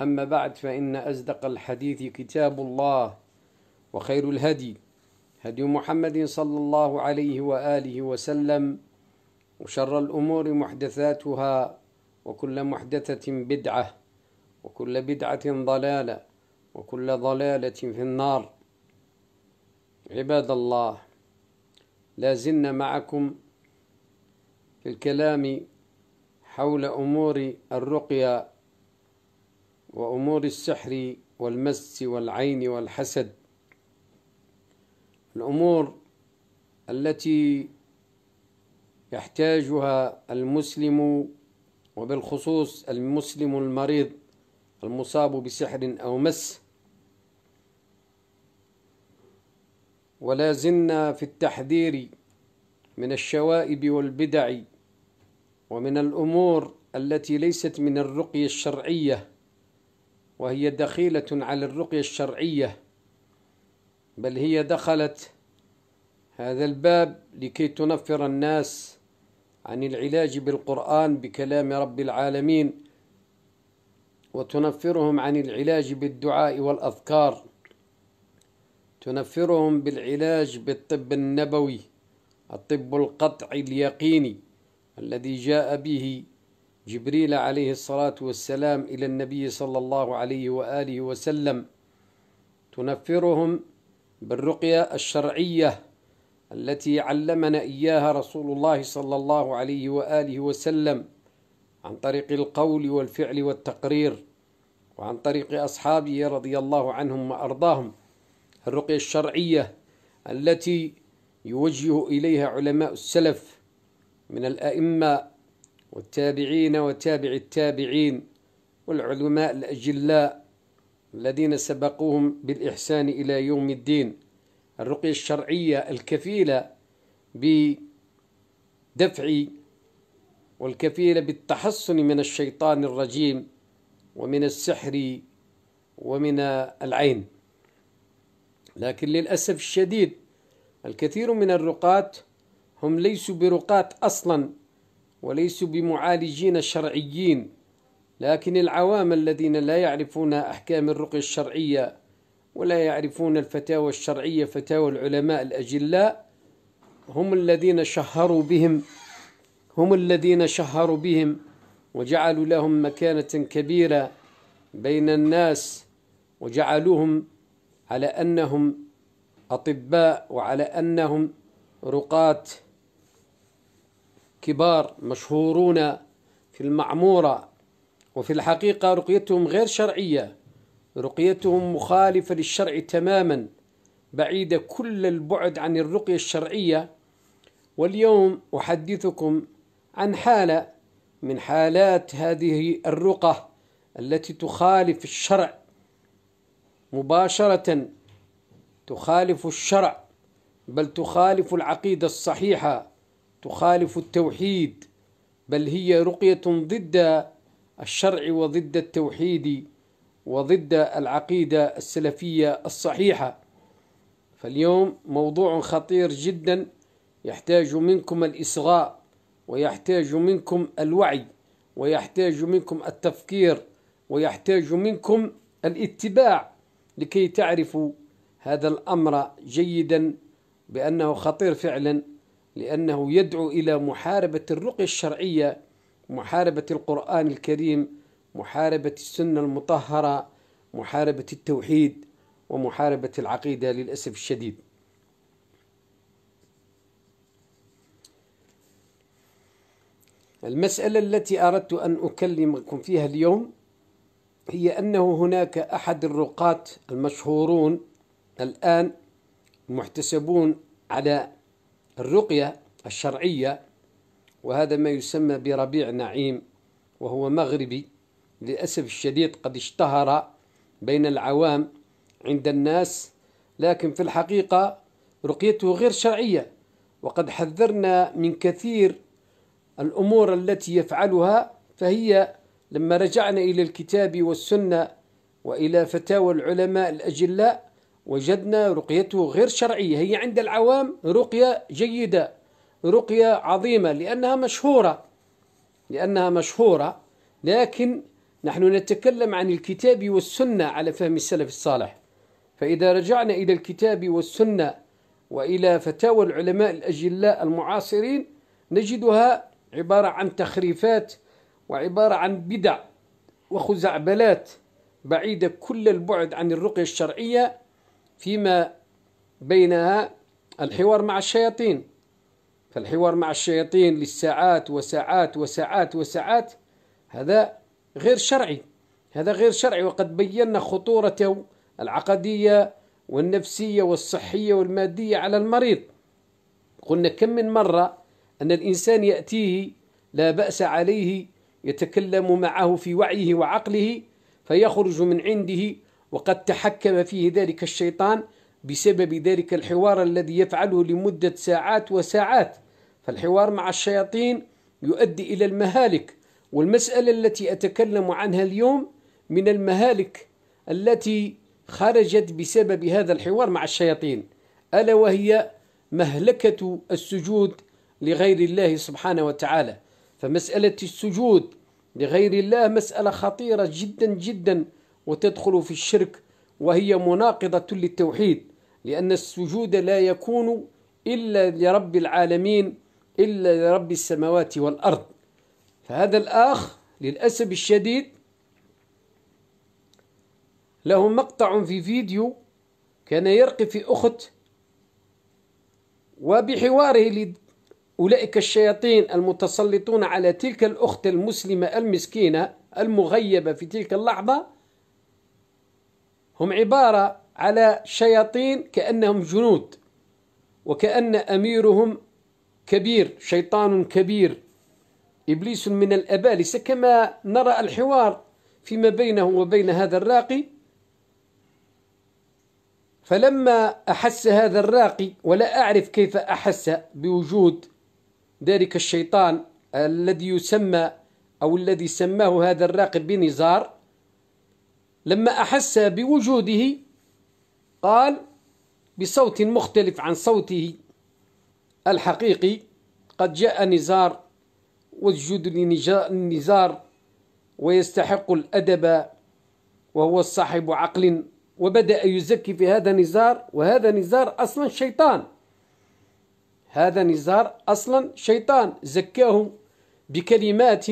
أما بعد فإن أصدق الحديث كتاب الله وخير الهدي هدي محمد صلى الله عليه وآله وسلم وشر الأمور محدثاتها وكل محدثة بدعة وكل بدعة ضلالة وكل ضلالة في النار عباد الله لا زلنا معكم في الكلام حول أمور الرقية وأمور السحر والمس والعين والحسد الأمور التي يحتاجها المسلم وبالخصوص المسلم المريض المصاب بسحر أو مس ولا زلنا في التحذير من الشوائب والبدع ومن الأمور التي ليست من الرقية الشرعية وهي دخيلة على الرقية الشرعية بل هي دخلت هذا الباب لكي تنفر الناس عن العلاج بالقرآن بكلام رب العالمين وتنفرهم عن العلاج بالدعاء والأذكار تنفرهم بالعلاج بالطب النبوي الطب القطعي اليقيني الذي جاء به جبريل عليه الصلاة والسلام إلى النبي صلى الله عليه وآله وسلم تنفرهم بالرقية الشرعية التي علمنا إياها رسول الله صلى الله عليه وآله وسلم عن طريق القول والفعل والتقرير وعن طريق أصحابه رضي الله عنهم وأرضاهم الرقية الشرعية التي يوجه إليها علماء السلف من الأئمة والتابعين وتابع التابعين والعلماء الأجلاء الذين سبقوهم بالإحسان إلى يوم الدين الرقية الشرعية الكفيلة بدفع والكفيلة بالتحصن من الشيطان الرجيم ومن السحر ومن العين لكن للأسف الشديد الكثير من الرقاة هم ليسوا برقاة أصلاً وليسوا بمعالجين شرعيين لكن العوام الذين لا يعرفون أحكام الرقية الشرعية ولا يعرفون الفتاوى الشرعية فتاوى العلماء الأجلاء هم الذين شهروا بهم هم الذين شهروا بهم وجعلوا لهم مكانة كبيرة بين الناس وجعلوهم على أنهم أطباء وعلى أنهم رقاة كبار مشهورون في المعمورة وفي الحقيقة رقيتهم غير شرعية رقيتهم مخالفة للشرع تماما بعيدة كل البعد عن الرقية الشرعية واليوم أحدثكم عن حالة من حالات هذه الرقى التي تخالف الشرع مباشرة تخالف الشرع بل تخالف العقيدة الصحيحة تخالف التوحيد بل هي رقية ضد الشرع وضد التوحيد وضد العقيدة السلفية الصحيحة فاليوم موضوع خطير جدا يحتاج منكم الإصغاء ويحتاج منكم الوعي ويحتاج منكم التفكير ويحتاج منكم الاتباع لكي تعرفوا هذا الأمر جيدا بأنه خطير فعلا لأنه يدعو إلى محاربة الرقية الشرعية محاربة القرآن الكريم محاربة السنة المطهرة محاربة التوحيد ومحاربة العقيدة للأسف الشديد المسألة التي أردت أن أكلمكم فيها اليوم هي أنه هناك أحد الرقاة المشهورون الآن محتسبون على الرقية الشرعية وهذا ما يسمى بربيع نعيم وهو مغربي للأسف الشديد قد اشتهر بين العوام عند الناس لكن في الحقيقة رقيته غير شرعية وقد حذرنا من كثير الأمور التي يفعلها فهي لما رجعنا إلى الكتاب والسنة وإلى فتاوى العلماء الأجلاء وجدنا رقيته غير شرعية هي عند العوام رقية جيدة رقية عظيمة لأنها مشهورة لأنها مشهورة لكن نحن نتكلم عن الكتاب والسنة على فهم السلف الصالح فإذا رجعنا إلى الكتاب والسنة وإلى فتاوى العلماء الأجلاء المعاصرين نجدها عبارة عن تخريفات وعبارة عن بدع وخزعبلات بعيدة كل البعد عن الرقية الشرعية فيما بينها الحوار مع الشياطين فالحوار مع الشياطين للساعات وساعات وساعات وساعات هذا غير شرعي هذا غير شرعي وقد بينا خطورته العقدية والنفسية والصحية والمادية على المريض قلنا كم من مرة أن الإنسان يأتيه لا بأس عليه يتكلم معه في وعيه وعقله فيخرج من عنده وقد تحكم فيه ذلك الشيطان بسبب ذلك الحوار الذي يفعله لمدة ساعات وساعات فالحوار مع الشياطين يؤدي إلى المهالك والمسألة التي أتكلم عنها اليوم من المهالك التي خرجت بسبب هذا الحوار مع الشياطين ألا وهي مهلكة السجود لغير الله سبحانه وتعالى فمسألة السجود لغير الله مسألة خطيرة جدا جدا وتدخل في الشرك وهي مناقضة للتوحيد لأن السجود لا يكون إلا لرب العالمين إلا لرب السماوات والأرض فهذا الأخ للأسف الشديد له مقطع في فيديو كان يرقي في أخت وبحواره أولئك الشياطين المتسلطون على تلك الأخت المسلمة المسكينة المغيبة في تلك اللحظة هم عبارة على شياطين كأنهم جنود وكأن أميرهم كبير شيطان كبير إبليس من الأبالسة كما نرى الحوار فيما بينه وبين هذا الراقي فلما أحس هذا الراقي ولا أعرف كيف أحس بوجود ذلك الشيطان الذي يسمى أو الذي سماه هذا الراقي بنزار لما أحس بوجوده قال بصوت مختلف عن صوته الحقيقي قد جاء نزار واسجد لنزار ويستحق الأدب وهو صاحب عقل وبدأ يزكي في هذا نزار وهذا نزار أصلا شيطان هذا نزار أصلا شيطان زكاه بكلمات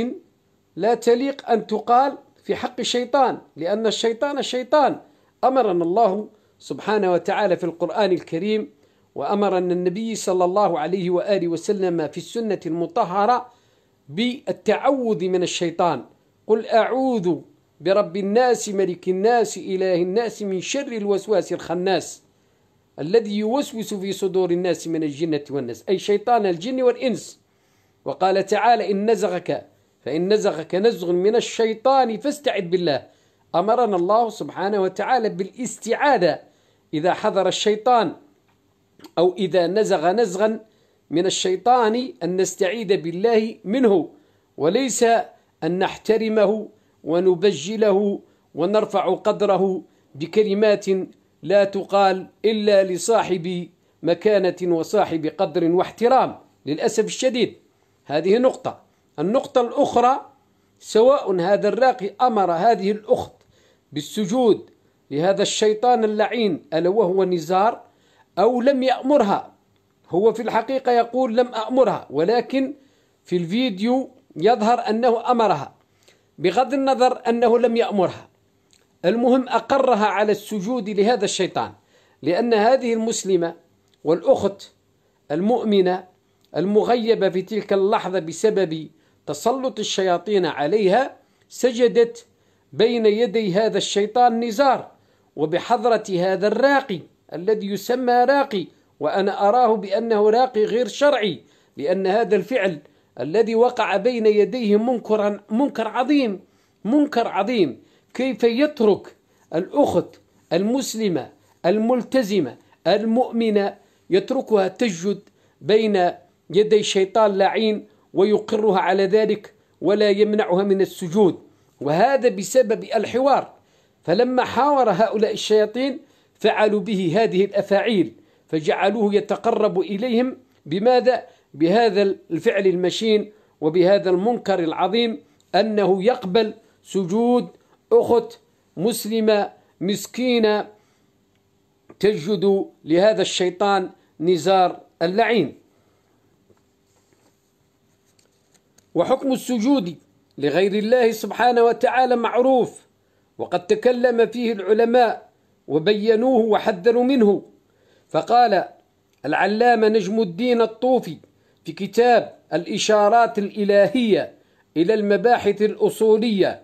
لا تليق أن تقال في حق الشيطان لأن الشيطان الشيطان أمرنا الله سبحانه وتعالى في القرآن الكريم وأمرنا النبي صلى الله عليه وآله وسلم في السنة المطهرة بالتعوذ من الشيطان قل أعوذ برب الناس ملك الناس إله الناس من شر الوسواس الخناس الذي يوسوس في صدور الناس من الجنة والناس أي شيطان الجن والإنس وقال تعالى إن نزغك فإن نزغك نزغ من الشيطان فاستعذ بالله أمرنا الله سبحانه وتعالى بالاستعاذة إذا حضر الشيطان أو إذا نزغ نزغا من الشيطان أن نستعيذ بالله منه وليس أن نحترمه ونبجله ونرفع قدره بكلمات لا تقال إلا لصاحب مكانة وصاحب قدر واحترام للأسف الشديد هذه نقطة النقطة الأخرى سواء هذا الراقي أمر هذه الأخت بالسجود لهذا الشيطان اللعين ألا وهو نزار أو لم يأمرها هو في الحقيقة يقول لم أأمرها ولكن في الفيديو يظهر أنه أمرها بغض النظر أنه لم يأمرها المهم أقرها على السجود لهذا الشيطان لأن هذه المسلمة والأخت المؤمنة المغيبة في تلك اللحظة بسبب تسلط الشياطين عليها سجدت بين يدي هذا الشيطان نزار وبحضرة هذا الراقي الذي يسمى راقي وأنا أراه بأنه راقي غير شرعي لأن هذا الفعل الذي وقع بين يديه منكر, منكر عظيم منكر عظيم كيف يترك الأخت المسلمة الملتزمة المؤمنة يتركها تجد بين يدي شيطان لعين ويقرها على ذلك ولا يمنعها من السجود وهذا بسبب الحوار فلما حاور هؤلاء الشياطين فعلوا به هذه الأفاعيل فجعلوه يتقرب إليهم بماذا؟ بهذا الفعل المشين وبهذا المنكر العظيم أنه يقبل سجود أخت مسلمة مسكينة تسجد لهذا الشيطان نزار اللعين وحكم السجود لغير الله سبحانه وتعالى معروف وقد تكلم فيه العلماء وبينوه وحذروا منه فقال العلامة نجم الدين الطوفي في كتاب الإشارات الإلهية إلى المباحث الأصولية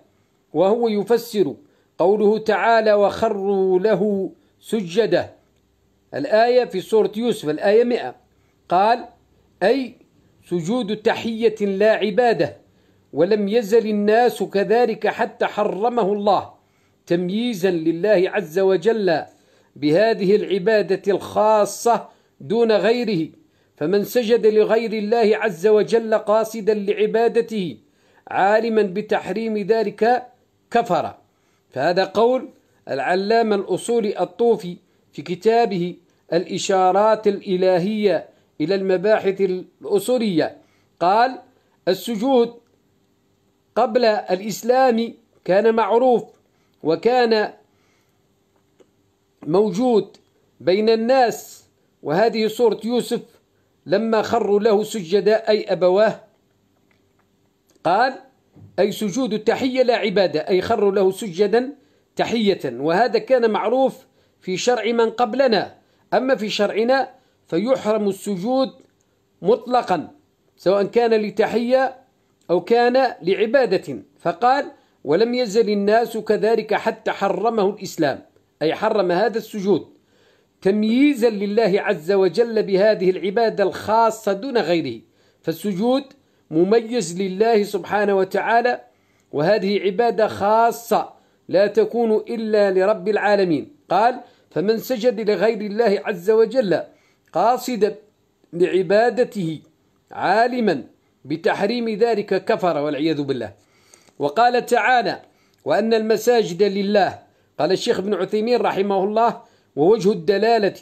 وهو يفسر قوله تعالى وخروا له سجده الآية في سورة يوسف الآية 100 قال أي سجود تحية لا عبادة ولم يزل الناس كذلك حتى حرمه الله تمييزا لله عز وجل بهذه العبادة الخاصة دون غيره فمن سجد لغير الله عز وجل قاصدا لعبادته عالما بتحريم ذلك كفر فهذا قول العلامة الأصولي الطوفي في كتابه الإشارات الإلهية إلى المباحث الأصولية قال السجود قبل الإسلام كان معروف وكان موجود بين الناس وهذه صورة يوسف لما خروا له سجدا أي أبواه قال أي سجود التحية لا عبادة أي خروا له سجدا تحية وهذا كان معروف في شرع من قبلنا أما في شرعنا فيحرم السجود مطلقا سواء كان لتحية أو كان لعبادة فقال ولم يزل الناس كذلك حتى حرمه الإسلام أي حرم هذا السجود تمييزا لله عز وجل بهذه العبادة الخاصة دون غيره فالسجود مميز لله سبحانه وتعالى وهذه عبادة خاصة لا تكون إلا لرب العالمين قال فمن سجد لغير الله عز وجل قاصدا لعبادته عالما بتحريم ذلك كفر والعياذ بالله وقال تعالى وأن المساجد لله قال الشيخ ابن عثيمين رحمه الله ووجه الدلالة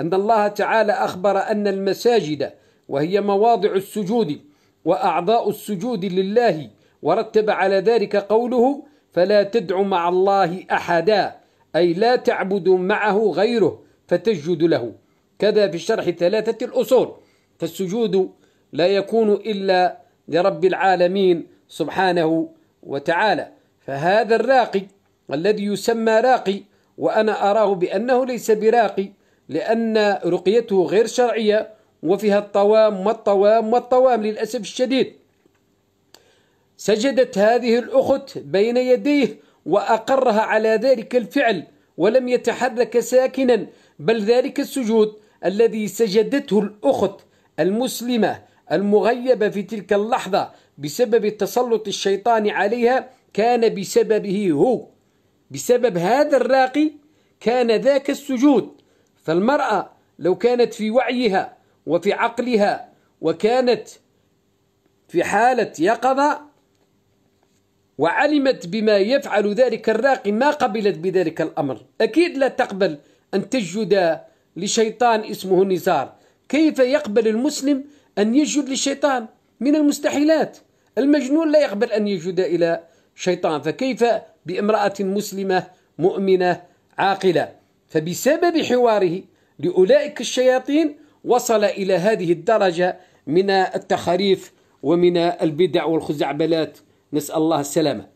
أن الله تعالى أخبر أن المساجد وهي مواضع السجود وأعضاء السجود لله ورتب على ذلك قوله فلا تدع مع الله أحدا أي لا تعبد معه غيره فتسجد له كذا في الشرح ثلاثة الأصول فالسجود لا يكون إلا لرب العالمين سبحانه وتعالى فهذا الراقي الذي يسمى راقي وأنا أراه بأنه ليس براقي لأن رقيته غير شرعية وفيها الطوام والطوام والطوام للأسف الشديد سجدت هذه الأخت بين يديه وأقرها على ذلك الفعل ولم يتحرك ساكنا بل ذلك السجود الذي سجدته الأخت المسلمة المغيبة في تلك اللحظة بسبب تسلط الشيطان عليها كان بسببه هو بسبب هذا الراقي كان ذاك السجود فالمرأة لو كانت في وعيها وفي عقلها وكانت في حالة يقظة وعلمت بما يفعل ذلك الراقي ما قبلت بذلك الأمر أكيد لا تقبل أن تسجد لشيطان اسمه نزار كيف يقبل المسلم أن يسجد للشيطان من المستحيلات المجنون لا يقبل أن يسجد إلى شيطان فكيف بامرأة مسلمة مؤمنة عاقلة فبسبب حواره لأولئك الشياطين وصل إلى هذه الدرجة من التخاريف ومن البدع والخزعبلات نسأل الله السلامة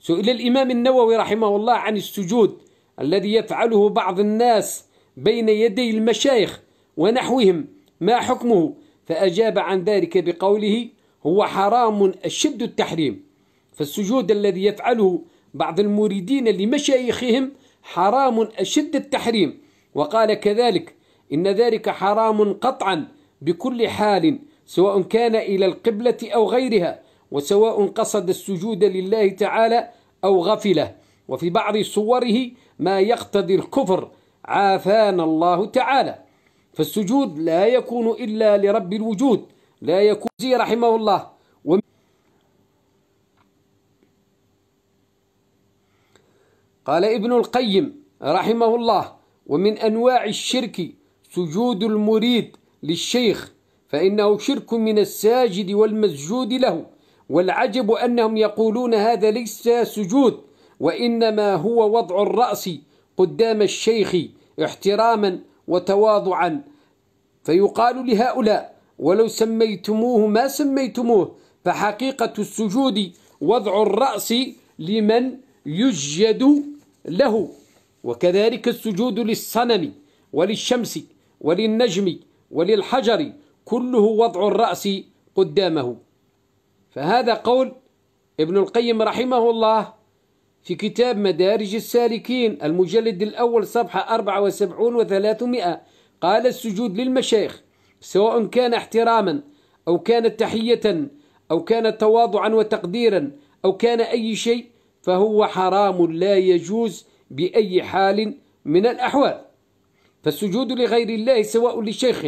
سئل الإمام النووي رحمه الله عن السجود الذي يفعله بعض الناس بين يدي المشايخ ونحوهم ما حكمه فأجاب عن ذلك بقوله هو حرام أشد التحريم فالسجود الذي يفعله بعض المريدين لمشايخهم حرام أشد التحريم وقال كذلك إن ذلك حرام قطعا بكل حال سواء كان إلى القبلة أو غيرها وسواء قصد السجود لله تعالى أو غفله وفي بعض صوره ما يقتضي الكفر عافانا الله تعالى فالسجود لا يكون إلا لرب الوجود لا يكون زي رحمه الله قال ابن القيم رحمه الله ومن أنواع الشرك سجود المريد للشيخ فإنه شرك من الساجد والمسجود له والعجب أنهم يقولون هذا ليس سجود وإنما هو وضع الرأس قدام الشيخ احتراما وتواضعا فيقال لهؤلاء ولو سميتموه ما سميتموه فحقيقة السجود وضع الرأس لمن يسجد له وكذلك السجود للصنم وللشمس وللنجم وللحجر كله وضع الرأس قدامه فهذا قول ابن القيم رحمه الله في كتاب مدارج السالكين المجلد الأول صفحة 74 و300 قال السجود للمشايخ سواء كان احتراما أو كان تحية أو كان تواضعا وتقديرا أو كان أي شيء فهو حرام لا يجوز بأي حال من الأحوال فالسجود لغير الله سواء لشيخ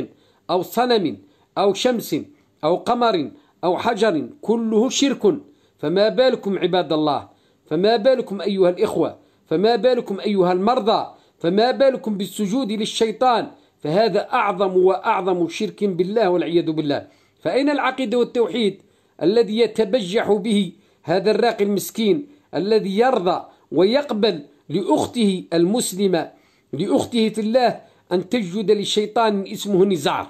أو صنم أو شمس أو قمر أو حجر كله شرك فما بالكم عباد الله فما بالكم أيها الإخوة فما بالكم أيها المرضى فما بالكم بالسجود للشيطان فهذا أعظم وأعظم شرك بالله والعياذ بالله فأين العقيدة والتوحيد الذي يتبجح به هذا الراقي المسكين الذي يرضى ويقبل لأخته المسلمة لأخته في الله أن تسجد لشيطان اسمه نزار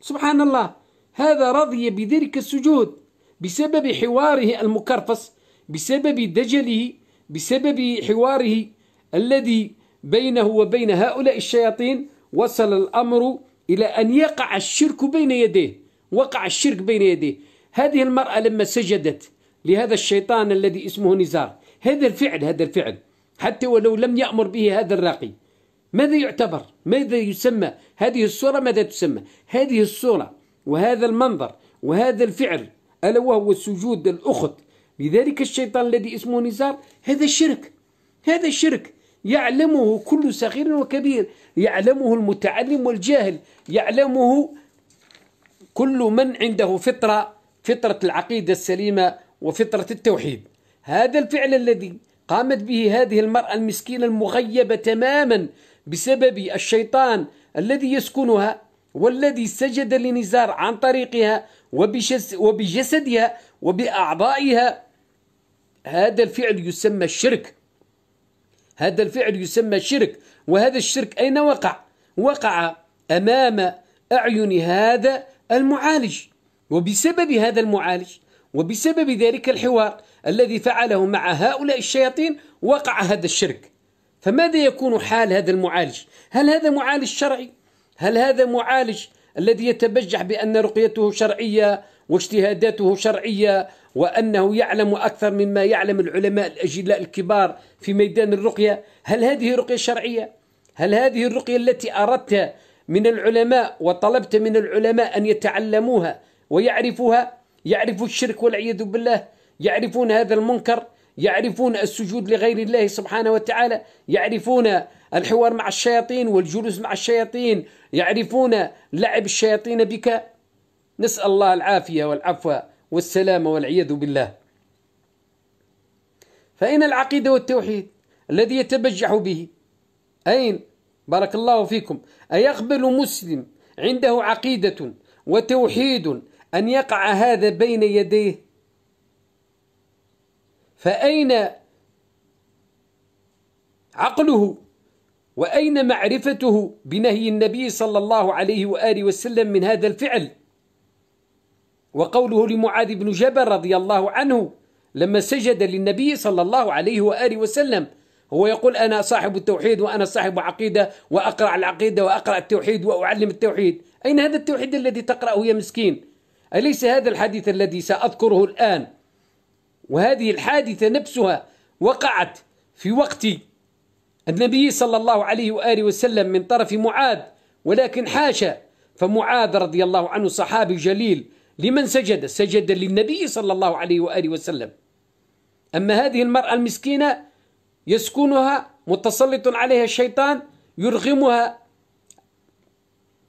سبحان الله هذا رضي بذلك السجود بسبب حواره المكرفس بسبب دجله بسبب حواره الذي بينه وبين هؤلاء الشياطين وصل الأمر إلى أن يقع الشرك بين يديه وقع الشرك بين يديه هذه المرأة لما سجدت لهذا الشيطان الذي اسمه نزار هذا الفعل هذا الفعل حتى ولو لم يأمر به هذا الراقي ماذا يعتبر ماذا يسمى هذه الصورة ماذا تسمى هذه الصورة وهذا المنظر وهذا الفعل ألا وهو سجود الأخت لذلك الشيطان الذي اسمه نزار هذا الشرك هذا الشرك يعلمه كل صغير وكبير يعلمه المتعلم والجاهل يعلمه كل من عنده فطرة فطرة العقيدة السليمة وفطرة التوحيد هذا الفعل الذي قامت به هذه المرأة المسكينة المغيبة تماما بسبب الشيطان الذي يسكنها والذي سجد لنزار عن طريقها وبجسدها وبأعضائها هذا الفعل يسمى الشرك هذا الفعل يسمى الشرك وهذا الشرك أين وقع وقع أمام أعين هذا المعالج وبسبب هذا المعالج وبسبب ذلك الحوار الذي فعله مع هؤلاء الشياطين وقع هذا الشرك فماذا يكون حال هذا المعالج هل هذا معالج شرعي هل هذا معالج الذي يتبجح بأن رقيته شرعية واجتهاداته شرعية وأنه يعلم أكثر مما يعلم العلماء الأجلاء الكبار في ميدان الرقية هل هذه رقية شرعية؟ هل هذه الرقية التي أردت من العلماء وطلبت من العلماء أن يتعلموها ويعرفوها يعرفوا الشرك والعياذ بالله يعرفون هذا المنكر يعرفون السجود لغير الله سبحانه وتعالى يعرفون الحوار مع الشياطين والجلوس مع الشياطين يعرفون لعب الشياطين بك نسأل الله العافية والعفو والسلامة والعياذ بالله فأين العقيدة والتوحيد الذي يتبجح به أين بارك الله فيكم أيقبل مسلم عنده عقيدة وتوحيد أن يقع هذا بين يديه فأين عقله وأين معرفته بنهي النبي صلى الله عليه وآله وسلم من هذا الفعل وقوله لمعاذ بن جبل رضي الله عنه لما سجد للنبي صلى الله عليه وآله وسلم هو يقول أنا صاحب التوحيد وأنا صاحب عقيدة وأقرأ العقيدة وأقرأ التوحيد وأعلم التوحيد أين هذا التوحيد الذي تقرأه يا مسكين أليس هذا الحديث الذي سأذكره الآن وهذه الحادثة نفسها وقعت في وقت النبي صلى الله عليه وآله وسلم من طرف معاذ ولكن حاشا فمعاذ رضي الله عنه صحابي جليل لمن سجد سجد للنبي صلى الله عليه وآله وسلم أما هذه المرأة المسكينة يسكنها متسلط عليها الشيطان يرغمها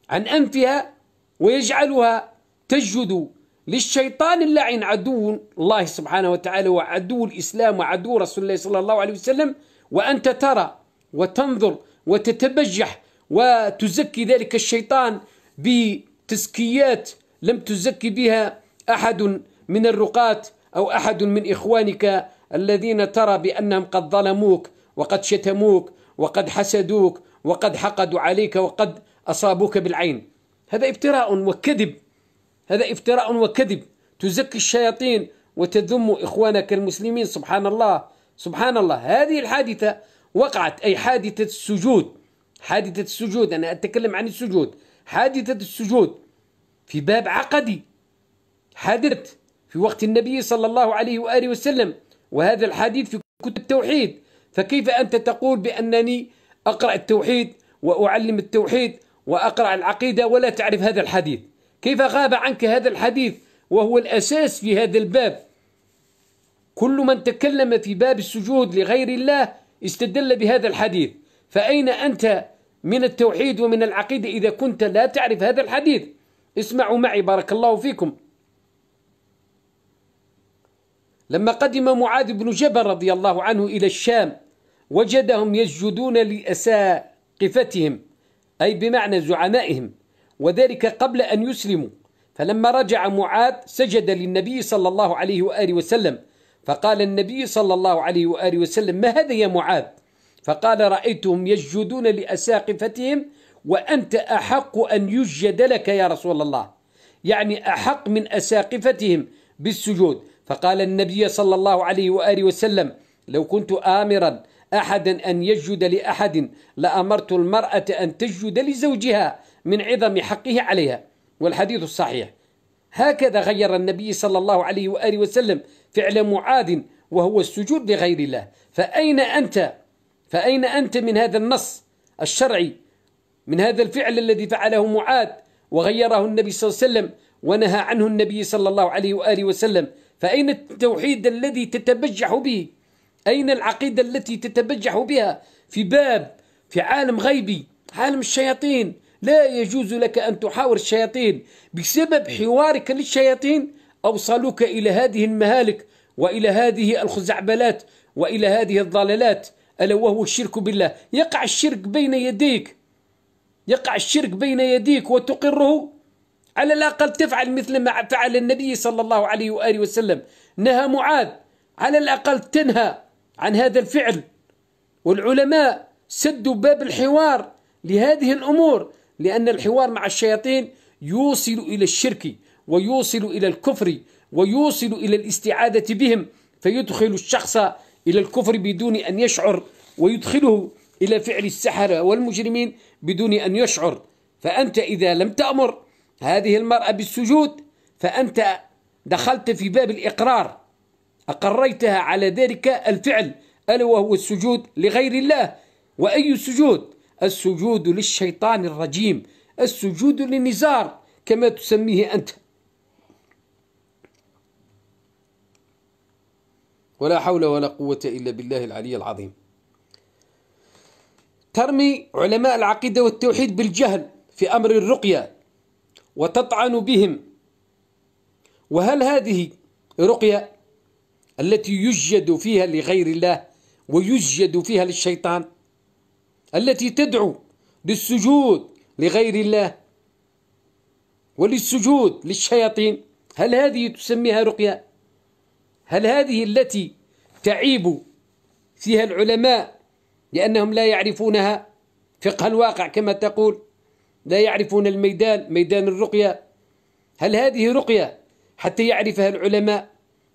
عن أنفها ويجعلها تسجد للشيطان اللعين عدو الله سبحانه وتعالى وعدو الإسلام وعدو رسول الله صلى الله عليه وسلم وأنت ترى وتنظر وتتبجح وتزكي ذلك الشيطان بتزكيات لم تزكي بها أحد من الرقاة أو أحد من إخوانك الذين ترى بأنهم قد ظلموك وقد شتموك وقد حسدوك وقد حقدوا عليك وقد أصابوك بالعين هذا افتراء وكذب هذا افتراء وكذب تزكي الشياطين وتذم إخوانك المسلمين سبحان الله سبحان الله هذه الحادثة وقعت أي حادثة السجود حادثة السجود أنا أتكلم عن السجود حادثة السجود في باب عقدي حدث في وقت النبي صلى الله عليه وآله وسلم وهذا الحديث في كتب التوحيد فكيف أنت تقول بأنني أقرأ التوحيد وأعلم التوحيد وأقرأ العقيدة ولا تعرف هذا الحديث كيف غاب عنك هذا الحديث وهو الأساس في هذا الباب كل من تكلم في باب السجود لغير الله استدل بهذا الحديث فأين أنت من التوحيد ومن العقيدة إذا كنت لا تعرف هذا الحديث اسمعوا معي بارك الله فيكم لما قدم معاذ بن جبل رضي الله عنه إلى الشام وجدهم يسجدون لأساقفتهم أي بمعنى زعمائهم وذلك قبل أن يسلموا فلما رجع معاذ سجد للنبي صلى الله عليه وآله وسلم فقال النبي صلى الله عليه وآله وسلم ما هذا يا معاذ فقال رأيتهم يسجدون لأساقفتهم وأنت أحق أن يسجد لك يا رسول الله يعني أحق من أساقفتهم بالسجود فقال النبي صلى الله عليه وآله وسلم لو كنت آمرا أحدا أن يسجد لأحد لأمرت المرأة أن تسجد لزوجها من عظم حقه عليها والحديث الصحيح هكذا غير النبي صلى الله عليه وآله وسلم فعل معاذ وهو السجود لغير الله فأين أنت فأين أنت من هذا النص الشرعي من هذا الفعل الذي فعله معاذ وغيره النبي صلى الله عليه وسلم ونهى عنه النبي صلى الله عليه وآله وسلم فأين التوحيد الذي تتبجح به أين العقيدة التي تتبجح بها في باب في عالم غيبي عالم الشياطين لا يجوز لك أن تحاور الشياطين بسبب حوارك للشياطين أوصلوك إلى هذه المهالك وإلى هذه الخزعبلات وإلى هذه الضلالات ألا وهو الشرك بالله يقع الشرك بين يديك يقع الشرك بين يديك وتقره على الأقل تفعل مثل ما فعل النبي صلى الله عليه وآله وسلم نهى معاذ على الأقل تنهى عن هذا الفعل والعلماء سدوا باب الحوار لهذه الأمور لأن الحوار مع الشياطين يوصل إلى الشرك ويوصل إلى الكفر ويوصل إلى الاستعادة بهم فيدخل الشخص إلى الكفر بدون أن يشعر ويدخله إلى فعل السحرة والمجرمين بدون أن يشعر فأنت إذا لم تأمر هذه المرأة بالسجود فأنت دخلت في باب الإقرار أقريتها على ذلك الفعل ألا وهو السجود لغير الله وأي سجود السجود للشيطان الرجيم السجود للنزار كما تسميه أنت ولا حول ولا قوة إلا بالله العلي العظيم ترمي علماء العقيدة والتوحيد بالجهل في أمر الرقية وتطعن بهم وهل هذه رقية التي يسجد فيها لغير الله ويسجد فيها للشيطان التي تدعو للسجود لغير الله وللسجود للشياطين هل هذه تسميها رقية هل هذه التي تعيب فيها العلماء لأنهم لا يعرفونها فقه الواقع كما تقول لا يعرفون الميدان ميدان الرقية هل هذه رقية حتى يعرفها العلماء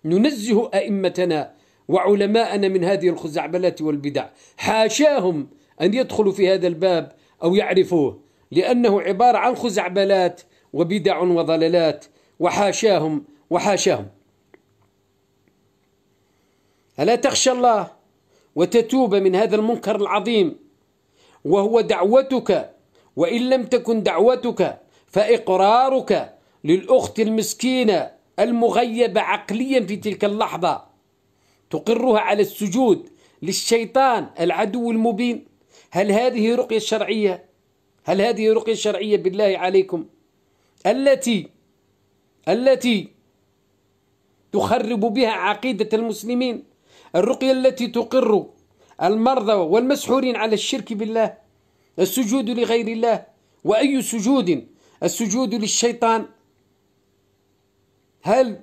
ننزه أئمتنا وعلماءنا من هذه الخزعبلات والبدع حاشاهم أن يدخلوا في هذا الباب أو يعرفوه لأنه عبارة عن خزعبلات وبدع وضلالات وحاشاهم وحاشاهم ألا تخشى الله وتتوب من هذا المنكر العظيم وهو دعوتك وإن لم تكن دعوتك فإقرارك للأخت المسكينة المغيبة عقليا في تلك اللحظة تقرها على السجود للشيطان العدو المبين هل هذه رقية شرعية؟ هل هذه رقية شرعية بالله عليكم؟ التي التي تخرب بها عقيدة المسلمين الرقية التي تقر المرضى والمسحورين على الشرك بالله السجود لغير الله وأي سجود السجود للشيطان هل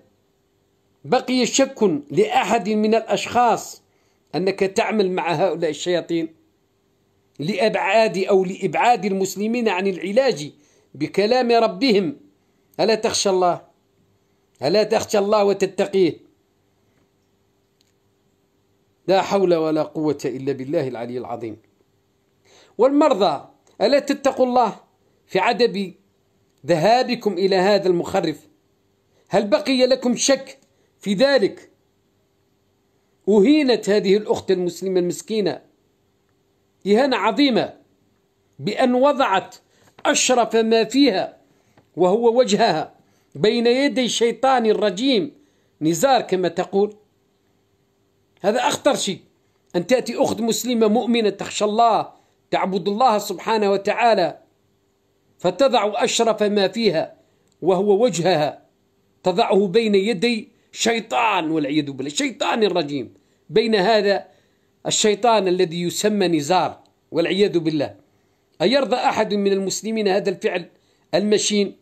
بقي شك لأحد من الأشخاص أنك تعمل مع هؤلاء الشياطين لأبعاد أو لإبعاد المسلمين عن العلاج بكلام ربهم ألا تخشى الله ألا تخشى الله وتتقيه لا حول ولا قوة إلا بالله العلي العظيم والمرضى ألا تتقوا الله في عدم ذهابكم إلى هذا المخرف هل بقي لكم شك في ذلك أهينت هذه الأخت المسلمة المسكينة إهانة عظيمة بأن وضعت أشرف ما فيها وهو وجهها بين يدي الشيطان الرجيم نزار كما تقول هذا أخطر شيء أن تأتي أخت مسلمة مؤمنة تخشى الله تعبد الله سبحانه وتعالى فتضع أشرف ما فيها وهو وجهها تضعه بين يدي شيطان والعياذ بالله شيطان الرجيم بين هذا الشيطان الذي يسمى نزار والعياذ بالله أيرضى أحد من المسلمين هذا الفعل المشين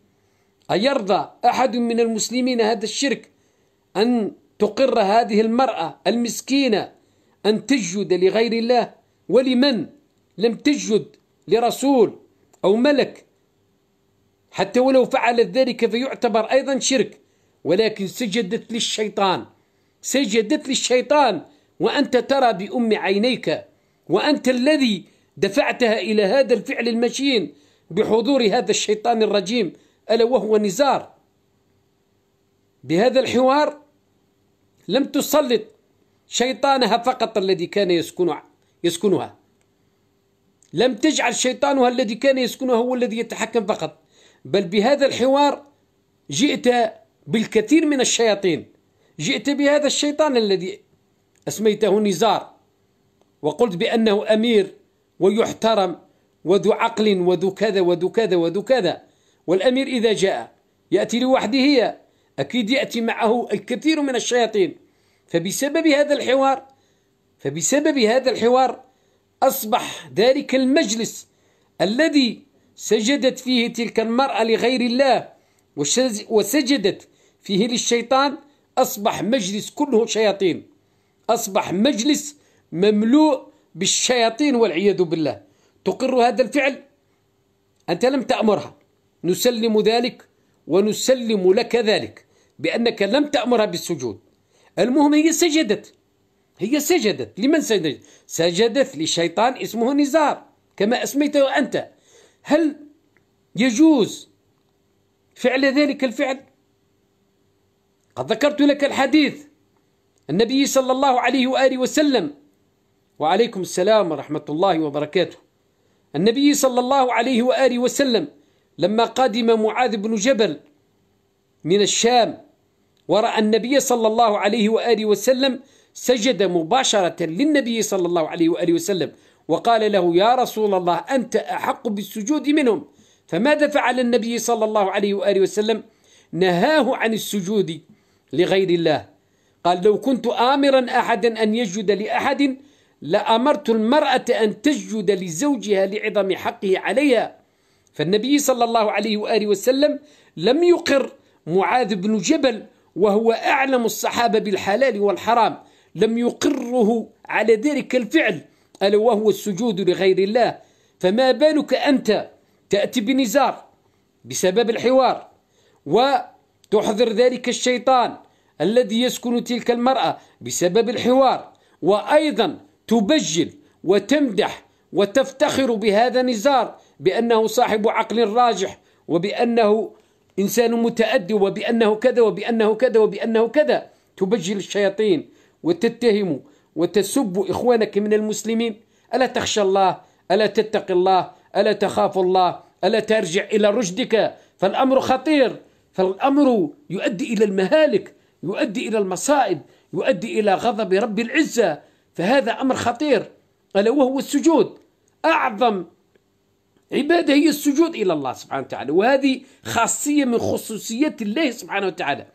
أيرضى أحد من المسلمين هذا الشرك أن تقر هذه المرأة المسكينة أن تسجد لغير الله ولمن لم تسجد لرسول أو ملك حتى ولو فعلت ذلك فيعتبر أيضا شرك ولكن سجدت للشيطان سجدت للشيطان وأنت ترى بأم عينيك وأنت الذي دفعتها إلى هذا الفعل المشين بحضور هذا الشيطان الرجيم ألا وهو نزار بهذا الحوار لم تسلط شيطانها فقط الذي كان يسكن يسكنها لم تجعل شيطانها الذي كان يسكنها هو الذي يتحكم فقط بل بهذا الحوار جئت بالكثير من الشياطين جئت بهذا الشيطان الذي أسميته نزار وقلت بأنه أمير ويحترم وذو عقل وذو كذا وذو كذا وذو كذا والأمير إذا جاء يأتي لوحده هي أكيد يأتي معه الكثير من الشياطين فبسبب هذا الحوار فبسبب هذا الحوار أصبح ذلك المجلس الذي سجدت فيه تلك المرأة لغير الله وسجدت فيه للشيطان أصبح مجلس كله شياطين أصبح مجلس مملوء بالشياطين والعياذ بالله تقر هذا الفعل أنت لم تأمرها نسلم ذلك ونسلم لك ذلك بأنك لم تأمرها بالسجود المهم هي سجدت هي سجدت لمن سجدت سجدت لشيطان اسمه نزار كما أسميته أنت هل يجوز فعل ذلك الفعل قد ذكرت لك الحديث النبي صلى الله عليه وآله وسلم وعليكم السلام ورحمة الله وبركاته النبي صلى الله عليه وآله وسلم لما قادم معاذ بن جبل من الشام ورأى النبي صلى الله عليه وآله وسلم سجد مباشرة للنبي صلى الله عليه وآله وسلم وقال له يا رسول الله أنت أحق بالسجود منهم فماذا فعل النبي صلى الله عليه وآله وسلم نهاه عن السجود لغير الله قال لو كنت آمرا أحدا أن يسجد لأحد لأمرت المرأة أن تسجد لزوجها لعظم حقه عليها فالنبي صلى الله عليه وآله وسلم لم يقر معاذ بن جبل وهو أعلم الصحابة بالحلال والحرام لم يقره على ذلك الفعل ألا وهو السجود لغير الله فما بالك أنت تأتي بنزار بسبب الحوار وتحضر ذلك الشيطان الذي يسكن تلك المرأة بسبب الحوار وأيضا تبجل وتمدح وتفتخر بهذا نزار بأنه صاحب عقل راجح وبأنه إنسان متأدي وبأنه كذا وبأنه كذا وبأنه كذا تبجل الشياطين وتتهم وتسب إخوانك من المسلمين ألا تخشى الله ألا تتقي الله ألا تخاف الله ألا ترجع إلى رشدك فالأمر خطير فالأمر يؤدي إلى المهالك يؤدي إلى المصائب يؤدي إلى غضب رب العزة فهذا أمر خطير ألا وهو السجود أعظم عبادة هي السجود إلى الله سبحانه وتعالى وهذه خاصية من خصوصيات الله سبحانه وتعالى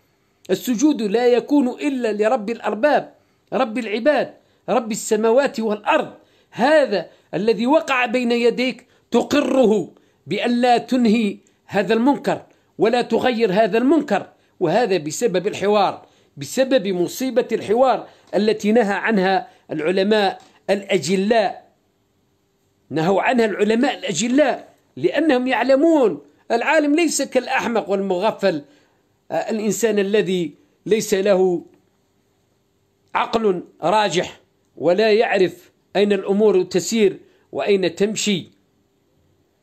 السجود لا يكون إلا لرب الأرباب رب العباد رب السماوات والأرض هذا الذي وقع بين يديك تقره بأن لا تنهي هذا المنكر ولا تغير هذا المنكر وهذا بسبب الحوار بسبب مصيبة الحوار التي نهى عنها العلماء الأجلاء نهوا عنها العلماء الأجلاء لأنهم يعلمون العالم ليس كالأحمق والمغفل آه، الإنسان الذي ليس له عقل راجح ولا يعرف أين الأمور تسير وأين تمشي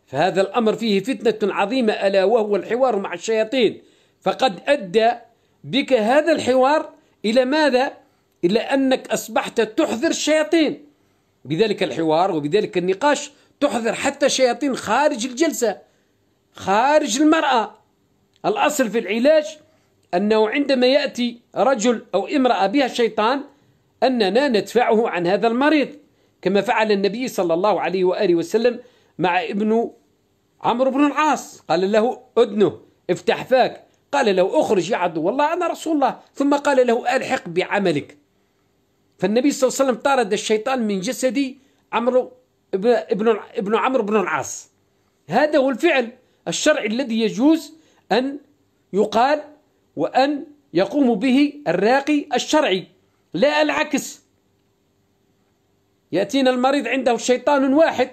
فهذا الأمر فيه فتنة عظيمة ألا وهو الحوار مع الشياطين فقد أدى بك هذا الحوار إلى ماذا؟ إلى أنك أصبحت تحذر الشياطين بذلك الحوار وبذلك النقاش تحضر حتى شياطين خارج الجلسة خارج المرأة الأصل في العلاج أنه عندما يأتي رجل أو امرأة بها الشيطان أننا ندفعه عن هذا المريض كما فعل النبي صلى الله عليه وآله وسلم مع ابن عمرو بن العاص قال له أدنه افتح فاك قال له أخرج يا عدو والله أنا رسول الله ثم قال له ألحق بعملك فالنبي صلى الله عليه وسلم طارد الشيطان من جسد عمرو ابن ابن ابن عمرو بن العاص هذا هو الفعل الشرعي الذي يجوز أن يقال وأن يقوم به الراقي الشرعي لا العكس يأتينا المريض عنده شيطان واحد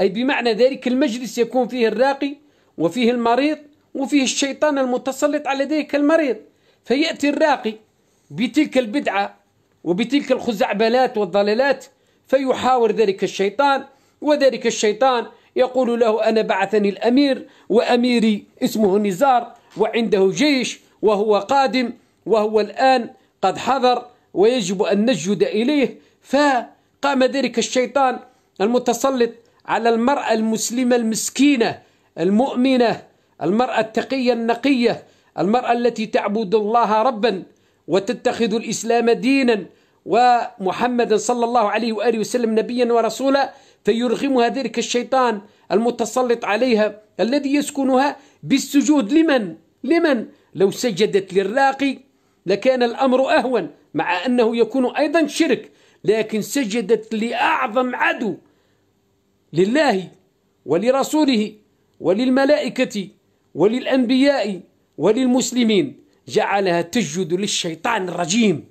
أي بمعنى ذلك المجلس يكون فيه الراقي وفيه المريض وفيه الشيطان المتسلط على ذلك المريض فيأتي الراقي بتلك البدعة وبتلك الخزعبلات والضلالات فيحاور ذلك الشيطان وذلك الشيطان يقول له أنا بعثني الأمير وأميري اسمه نزار وعنده جيش وهو قادم وهو الآن قد حضر ويجب أن نسجد إليه فقام ذلك الشيطان المتسلط على المرأة المسلمة المسكينة المؤمنة المرأة التقية النقية المرأة التي تعبد الله ربا وتتخذ الإسلام دينا ومحمدا صلى الله عليه وآله وسلم نبيا ورسولا فيرغمها ذلك الشيطان المتسلط عليها الذي يسكنها بالسجود لمن؟ لمن؟ لو سجدت للراقي لكان الأمر أهون مع أنه يكون أيضا شرك لكن سجدت لأعظم عدو لله ولرسوله وللملائكة وللأنبياء وللمسلمين جعلها تسجد للشيطان الرجيم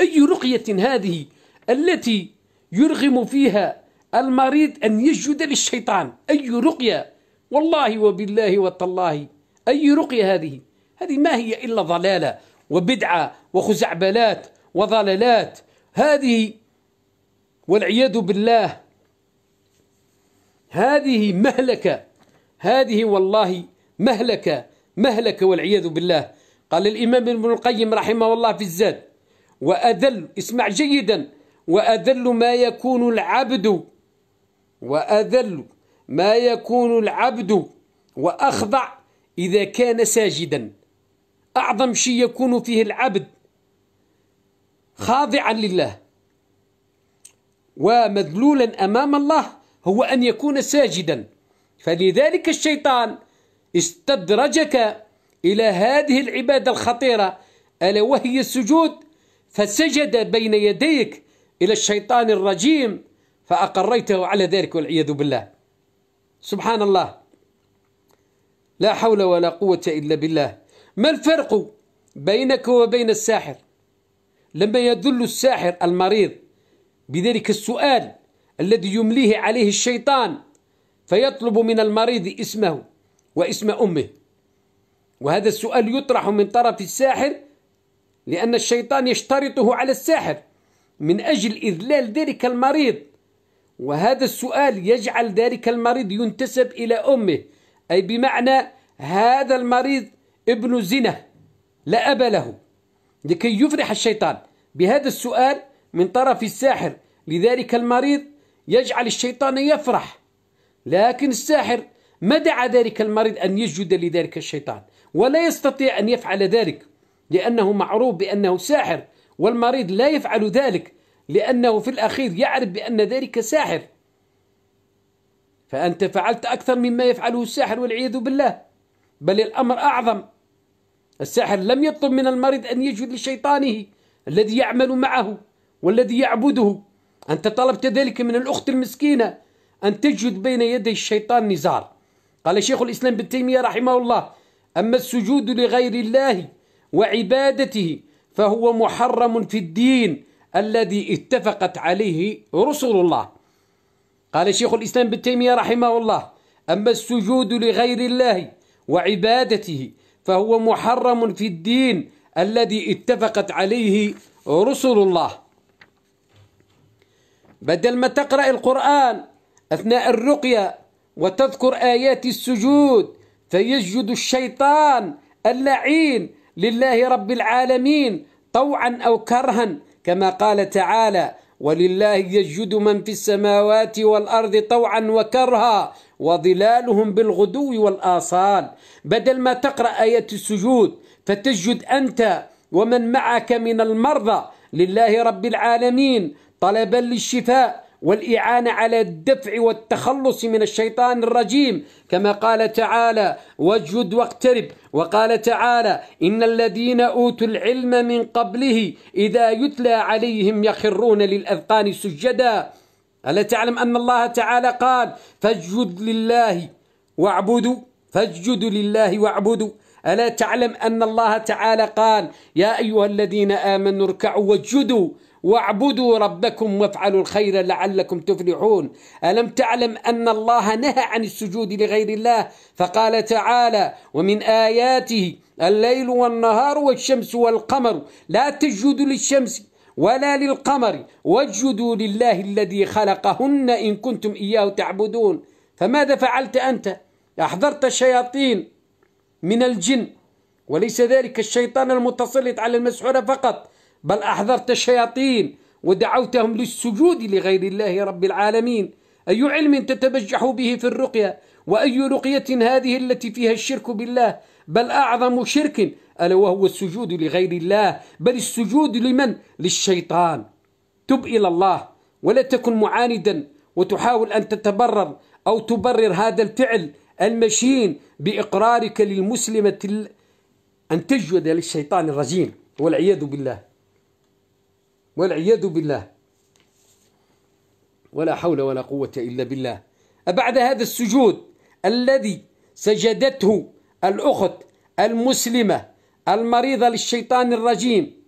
أي رقية هذه التي يرغم فيها المريض أن يسجد للشيطان أي رقية والله وبالله وتالله أي رقية هذه هذه ما هي إلا ضلالة وبدعة وخزعبلات وضلالات هذه والعياذ بالله هذه مهلكة هذه والله مهلكة مهلكة والعياذ بالله قال الإمام ابن القيم رحمه الله في الزاد وأذل اسمع جيدا وأذل ما يكون العبد وأذل ما يكون العبد وأخضع إذا كان ساجدا أعظم شيء يكون فيه العبد خاضعا لله ومذلولا أمام الله هو أن يكون ساجدا فلذلك الشيطان استدرجك إلى هذه العبادة الخطيرة ألا وهي السجود فسجد بين يديك إلى الشيطان الرجيم فأقريته على ذلك والعياذ بالله سبحان الله لا حول ولا قوة إلا بالله ما الفرق بينك وبين الساحر لما يدل الساحر المريض بذلك السؤال الذي يمليه عليه الشيطان فيطلب من المريض اسمه واسم أمه وهذا السؤال يطرح من طرف الساحر لأن الشيطان يشترطه على الساحر من أجل إذلال ذلك المريض وهذا السؤال يجعل ذلك المريض ينتسب إلى أمه أي بمعنى هذا المريض ابن زنا لا أب له لكي يفرح الشيطان بهذا السؤال من طرف الساحر لذلك المريض يجعل الشيطان يفرح لكن الساحر ما دعا ذلك المريض أن يسجد لذلك الشيطان ولا يستطيع أن يفعل ذلك لأنه معروف بأنه ساحر والمريض لا يفعل ذلك لأنه في الأخير يعرف بأن ذلك ساحر فأنت فعلت أكثر مما يفعله الساحر والعياذ بالله بل الأمر أعظم الساحر لم يطلب من المريض أن يجد لشيطانه الذي يعمل معه والذي يعبده أنت طلبت ذلك من الأخت المسكينة أن تجد بين يدي الشيطان نزار قال شيخ الإسلام بن تيمية رحمه الله أما السجود لغير الله وعبادته فهو محرم في الدين الذي اتفقت عليه رسل الله قال شيخ الإسلام ابن تيمية رحمه الله أما السجود لغير الله وعبادته فهو محرم في الدين الذي اتفقت عليه رسل الله بدل ما تقرأ القرآن أثناء الرقية وتذكر آيات السجود فيسجد الشيطان اللعين لله رب العالمين طوعا أو كرها كما قال تعالى ولله يسجد من في السماوات والأرض طوعا وكرها وظلالهم بالغدو والآصال بدل ما تقرأ آية السجود فتسجد أنت ومن معك من المرضى لله رب العالمين طلبا للشفاء والإعانة على الدفع والتخلص من الشيطان الرجيم كما قال تعالى واجد واقترب وقال تعالى إن الذين أوتوا العلم من قبله إذا يتلى عليهم يخرون للأذقان سجدا ألا تعلم أن الله تعالى قال فاجد لله واعبدوا فاسجدوا لله واعبدوا ألا تعلم أن الله تعالى قال يا أيها الذين آمنوا اركعوا واسجدوا واعبدوا ربكم وافعلوا الخير لعلكم تفلحون الم تعلم ان الله نهى عن السجود لغير الله فقال تعالى ومن اياته الليل والنهار والشمس والقمر لا تسجدوا للشمس ولا للقمر واجدوا لله الذي خلقهن ان كنتم اياه تعبدون فماذا فعلت انت احضرت الشياطين من الجن وليس ذلك الشيطان المتسلط على المسحوره فقط بل أحضرت الشياطين ودعوتهم للسجود لغير الله رب العالمين أي علم تتبجح به في الرقية وأي رقية هذه التي فيها الشرك بالله بل أعظم شرك ألا وهو السجود لغير الله بل السجود لمن؟ للشيطان تب إلى الله ولا تكن معاندا وتحاول أن تتبرر أو تبرر هذا الفعل المشين بإقرارك للمسلمة أن تجود للشيطان الرجيم والعياذ بالله والعياذ بالله ولا حول ولا قوة إلا بالله أبعد هذا السجود الذي سجدته الأخت المسلمة المريضة للشيطان الرجيم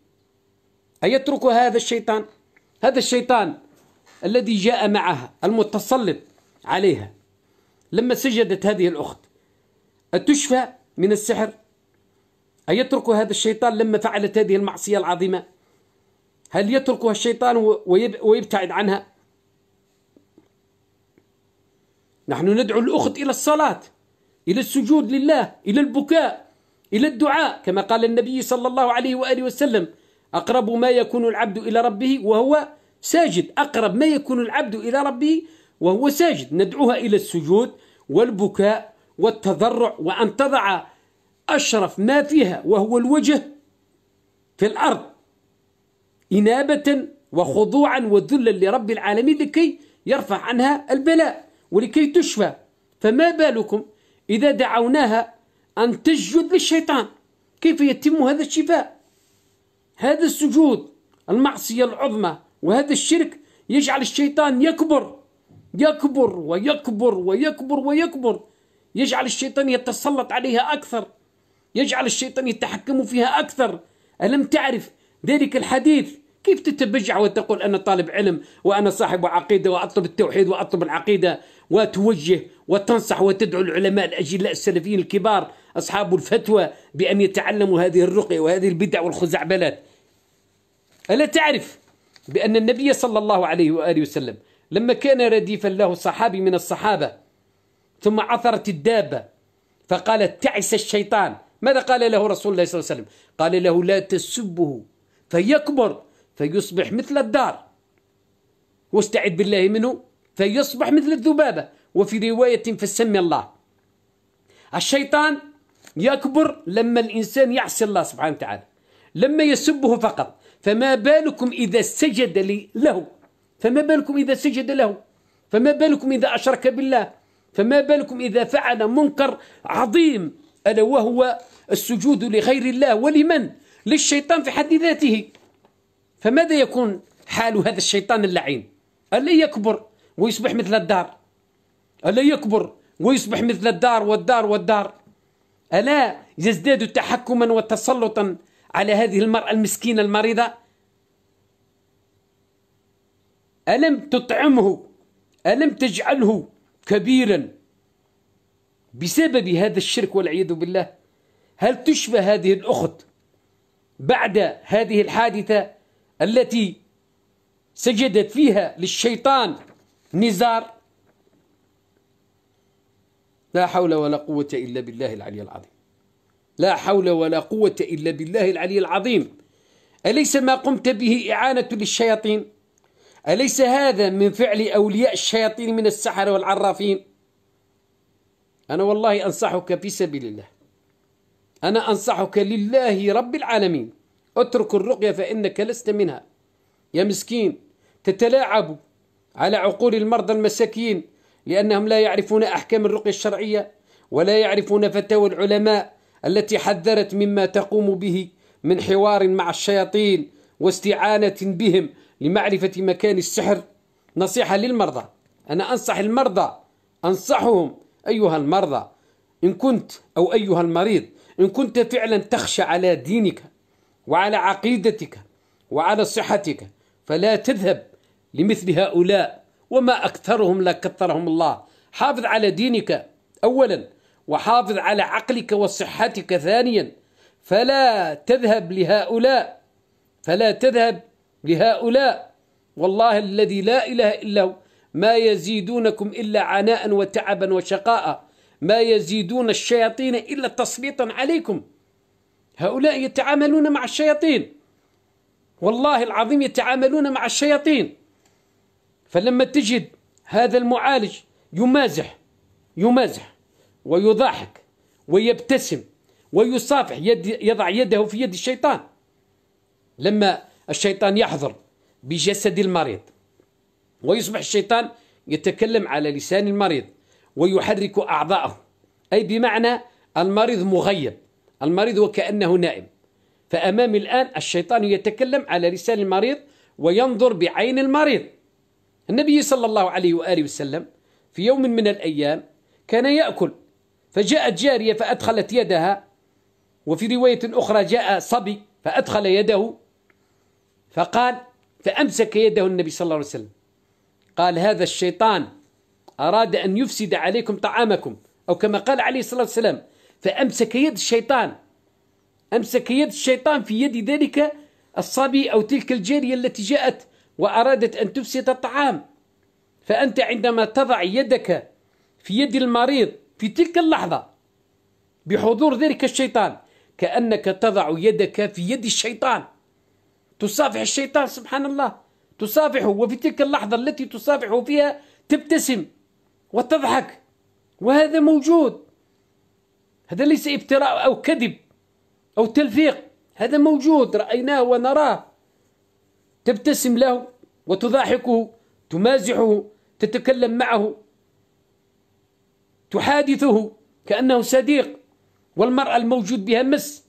أيترك هذا الشيطان هذا الشيطان الذي جاء معها المتسلط عليها لما سجدت هذه الأخت أتشفى من السحر أيترك هذا الشيطان لما فعلت هذه المعصية العظيمة هل يتركها الشيطان ويبتعد عنها نحن ندعو الأخت إلى الصلاة إلى السجود لله إلى البكاء إلى الدعاء كما قال النبي صلى الله عليه وآله وسلم أقرب ما يكون العبد إلى ربه وهو ساجد أقرب ما يكون العبد إلى ربه وهو ساجد ندعوها إلى السجود والبكاء والتضرع وأن تضع أشرف ما فيها وهو الوجه في الأرض إنابة وخضوعا وذلا لرب العالمين لكي يرفع عنها البلاء ولكي تشفى فما بالكم إذا دعوناها أن تسجد للشيطان كيف يتم هذا الشفاء هذا السجود المعصية العظمى وهذا الشرك يجعل الشيطان يكبر يكبر ويكبر ويكبر ويكبر يجعل الشيطان يتسلط عليها أكثر يجعل الشيطان يتحكم فيها أكثر ألم تعرف ذلك الحديث كيف تتبجع وتقول أنا طالب علم وأنا صاحب عقيدة وأطلب التوحيد وأطلب العقيدة وتوجه وتنصح وتدعو العلماء الأجلاء السلفيين الكبار أصحاب الفتوى بأن يتعلموا هذه الرقية وهذه البدع والخزعبلات ألا تعرف بأن النبي صلى الله عليه وآله وسلم لما كان رديفا له صحابي من الصحابة ثم عثرت الدابة فقال تعس الشيطان ماذا قال له رسول الله صلى الله عليه وسلم قال له لا تسبه فيكبر فيصبح مثل الدار واستعد بالله منه فيصبح مثل الذبابة وفي رواية فسمي الله الشيطان يكبر لما الإنسان يعصي الله سبحانه وتعالى لما يسبه فقط فما بالكم إذا سجد له فما بالكم إذا سجد له فما بالكم إذا أشرك بالله فما بالكم إذا فعل منكر عظيم ألا وهو السجود لغير الله ولمن للشيطان في حد ذاته فماذا يكون حال هذا الشيطان اللعين ألا يكبر ويصبح مثل الدار ألا يكبر ويصبح مثل الدار والدار والدار ألا يزداد تحكما وتسلطا على هذه المرأة المسكينة المريضة ألم تطعمه ألم تجعله كبيرا بسبب هذا الشرك والعياذ بالله هل تشبه هذه الأخت بعد هذه الحادثة التي سجدت فيها للشيطان نزار لا حول ولا قوة إلا بالله العلي العظيم لا حول ولا قوة إلا بالله العلي العظيم أليس ما قمت به إعانة للشياطين أليس هذا من فعل أولياء الشياطين من السحرة والعرافين أنا والله أنصحك في سبيل الله أنا أنصحك لله رب العالمين اترك الرقية فإنك لست منها يا مسكين تتلاعب على عقول المرضى المساكين لأنهم لا يعرفون أحكام الرقية الشرعية ولا يعرفون فتاوى العلماء التي حذرت مما تقوم به من حوار مع الشياطين واستعانة بهم لمعرفة مكان السحر نصيحة للمرضى أنا أنصح المرضى أنصحهم أيها المرضى إن كنت أو أيها المريض إن كنت فعلا تخشى على دينك وعلى عقيدتك وعلى صحتك فلا تذهب لمثل هؤلاء وما أكثرهم لا كثرهم الله حافظ على دينك أولا وحافظ على عقلك وصحتك ثانيا فلا تذهب لهؤلاء فلا تذهب لهؤلاء والله الذي لا إله إلا هو ما يزيدونكم إلا عناء وتعبا وشقاء ما يزيدون الشياطين إلا تسليطا عليكم هؤلاء يتعاملون مع الشياطين والله العظيم يتعاملون مع الشياطين فلما تجد هذا المعالج يمازح يمازح ويضحك ويبتسم ويصافح يد يضع يده في يد الشيطان لما الشيطان يحضر بجسد المريض ويصبح الشيطان يتكلم على لسان المريض ويحرك أعضاءه أي بمعنى المريض مغيب المريض وكأنه نائم فأمامي الآن الشيطان يتكلم على لسان المريض وينظر بعين المريض النبي صلى الله عليه وآله وسلم في يوم من الأيام كان يأكل فجاءت جارية فأدخلت يدها وفي رواية أخرى جاء صبي فأدخل يده فقال فأمسك يده النبي صلى الله عليه وسلم قال هذا الشيطان أراد أن يفسد عليكم طعامكم أو كما قال عليه الصلاة والسلام فأمسك يد الشيطان أمسك يد الشيطان في يد ذلك الصبي أو تلك الجارية التي جاءت وأرادت أن تفسد الطعام فأنت عندما تضع يدك في يد المريض في تلك اللحظة بحضور ذلك الشيطان كأنك تضع يدك في يد الشيطان تصافح الشيطان سبحان الله تصافحه وفي تلك اللحظة التي تصافحه فيها تبتسم وتضحك وهذا موجود هذا ليس افتراء أو كذب أو تلفيق هذا موجود رأيناه ونراه تبتسم له وتضاحكه تمازحه تتكلم معه تحادثه كأنه صديق والمرأة الموجود بها مس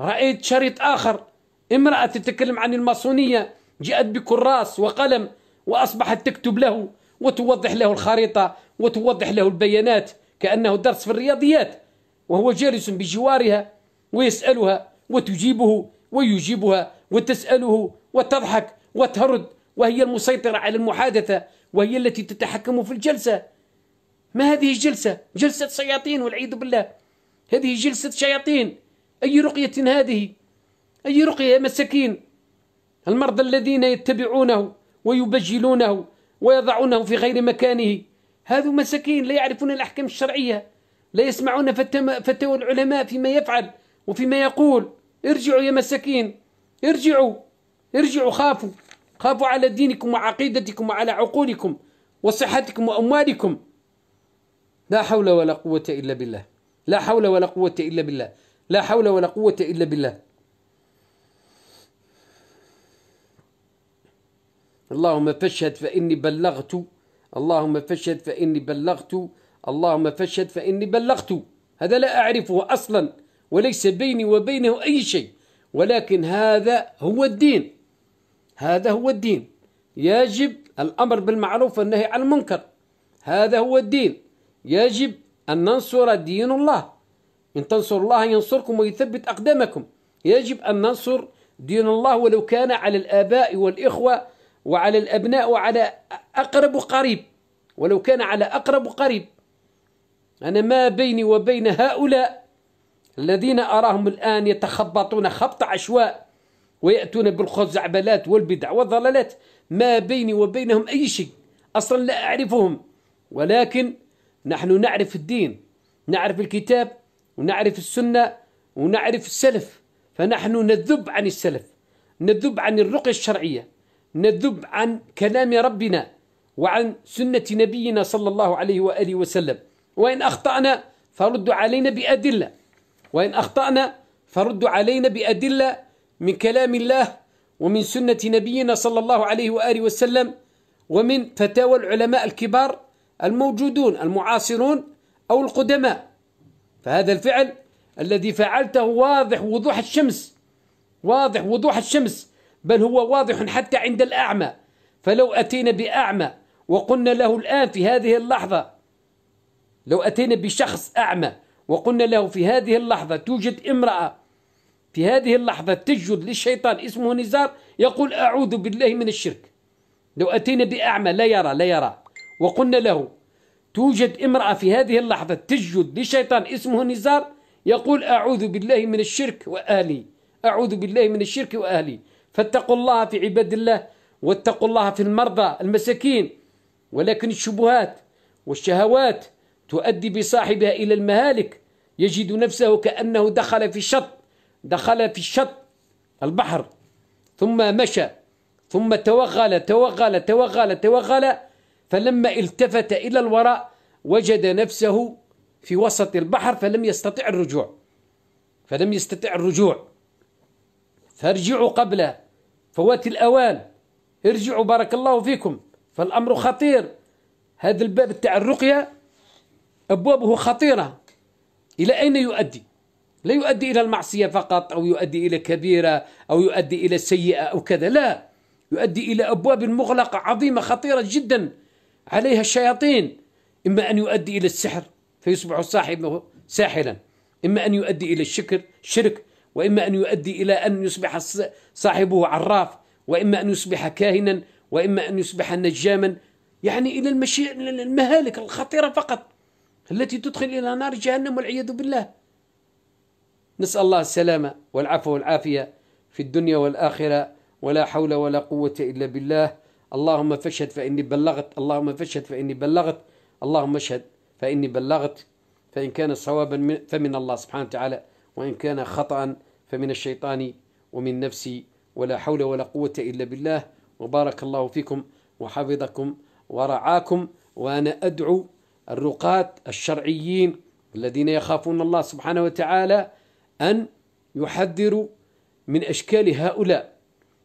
رأيت شريط آخر امرأة تتكلم عن الماسونية جاءت بكراس وقلم وأصبحت تكتب له وتوضح له الخريطة وتوضح له البيانات كأنه درس في الرياضيات وهو جالس بجوارها ويسألها وتجيبه ويجيبها وتسأله وتضحك وترد وهي المسيطرة على المحادثة وهي التي تتحكم في الجلسة ما هذه الجلسة؟ جلسة شياطين والعياذ بالله هذه جلسة شياطين أي رقية هذه؟ أي رقية مساكين المرضى الذين يتبعونه ويبجلونه ويضعونه في غير مكانه هذو مساكين لا يعرفون الأحكام الشرعية لا يسمعون فتاوى العلماء فيما يفعل وفيما يقول ارجعوا يا مساكين ارجعوا ارجعوا خافوا خافوا على دينكم وعقيدتكم وعلى عقولكم وصحتكم وأموالكم لا حول ولا قوة إلا بالله لا حول ولا قوة إلا بالله لا حول ولا قوة إلا بالله اللهم فاشهد فإني بلغت اللهم فاشهد فإني بلغت اللهم فاشهد فإني بلغت هذا لا أعرفه أصلا وليس بيني وبينه أي شيء ولكن هذا هو الدين هذا هو الدين يجب الأمر بالمعروف والنهي عن المنكر هذا هو الدين يجب أن ننصر دين الله إن تنصروا الله ينصركم ويثبت أقدامكم يجب أن ننصر دين الله ولو كان على الآباء والإخوة وعلى الأبناء وعلى أقرب قريب ولو كان على أقرب قريب أنا ما بيني وبين هؤلاء الذين أراهم الآن يتخبطون خبط عشواء ويأتون بالخزعبلات والبدع والضلالات ما بيني وبينهم أي شيء أصلا لا أعرفهم ولكن نحن نعرف الدين نعرف الكتاب ونعرف السنة ونعرف السلف فنحن نذب عن السلف نذب عن الرقية الشرعية نذب عن كلام ربنا وعن سنة نبينا صلى الله عليه وآله وسلم وإن أخطأنا فردوا علينا بأدلة وإن أخطأنا فردوا علينا بأدلة من كلام الله ومن سنة نبينا صلى الله عليه وآله وسلم ومن فتاوى العلماء الكبار الموجودون المعاصرون أو القدماء فهذا الفعل الذي فعلته واضح وضوح الشمس واضح وضوح الشمس بل هو واضح حتى عند الأعمى فلو أتينا بأعمى وقلنا له الآن في هذه اللحظة لو أتينا بشخص أعمى وقلنا له في هذه اللحظة توجد امرأة في هذه اللحظة تسجد للشيطان اسمه نزار يقول أعوذ بالله من الشرك لو أتينا بأعمى لا يرى لا يرى وقلنا له توجد امرأة في هذه اللحظة تسجد لشيطان اسمه نزار يقول أعوذ بالله من الشرك وأهلي أعوذ بالله من الشرك وأهلي فاتقوا الله في عباد الله واتقوا الله في المرضى المساكين ولكن الشبهات والشهوات تؤدي بصاحبها إلى المهالك يجد نفسه كأنه دخل في الشط دخل في الشط البحر ثم مشى ثم توغل توغل توغل توغل فلما التفت إلى الوراء وجد نفسه في وسط البحر فلم يستطع الرجوع فلم يستطع الرجوع فارجعوا قبل فوات الأوان ارجعوا بارك الله فيكم فالأمر خطير هذا الباب تاع الرقية أبوابه خطيرة إلى أين يؤدي لا يؤدي إلى المعصية فقط أو يؤدي إلى كبيرة أو يؤدي إلى سيئة أو كذا لا يؤدي إلى أبواب مغلقة عظيمة خطيرة جدا عليها الشياطين إما أن يؤدي إلى السحر فيصبح صاحبه ساحرا إما أن يؤدي إلى الشكر شرك وإما أن يؤدي إلى أن يصبح صاحبه عراف وإما أن يصبح كاهنا وإما أن يصبح نجاما يعني إلى المهالك الخطيرة فقط التي تدخل إلى نار جهنم والعياذ بالله نسأل الله السلامة والعفو والعافية في الدنيا والآخرة ولا حول ولا قوة إلا بالله اللهم فاشهد فإني بلغت اللهم فاشهد فإني بلغت اللهم اشهد فإني بلغت فإن كان صوابا فمن الله سبحانه وتعالى وإن كان خطأ فمن الشيطان ومن نفسي ولا حول ولا قوة إلا بالله وبارك الله فيكم وحفظكم ورعاكم وأنا أدعو الرقاة الشرعيين الذين يخافون الله سبحانه وتعالى أن يحذروا من أشكال هؤلاء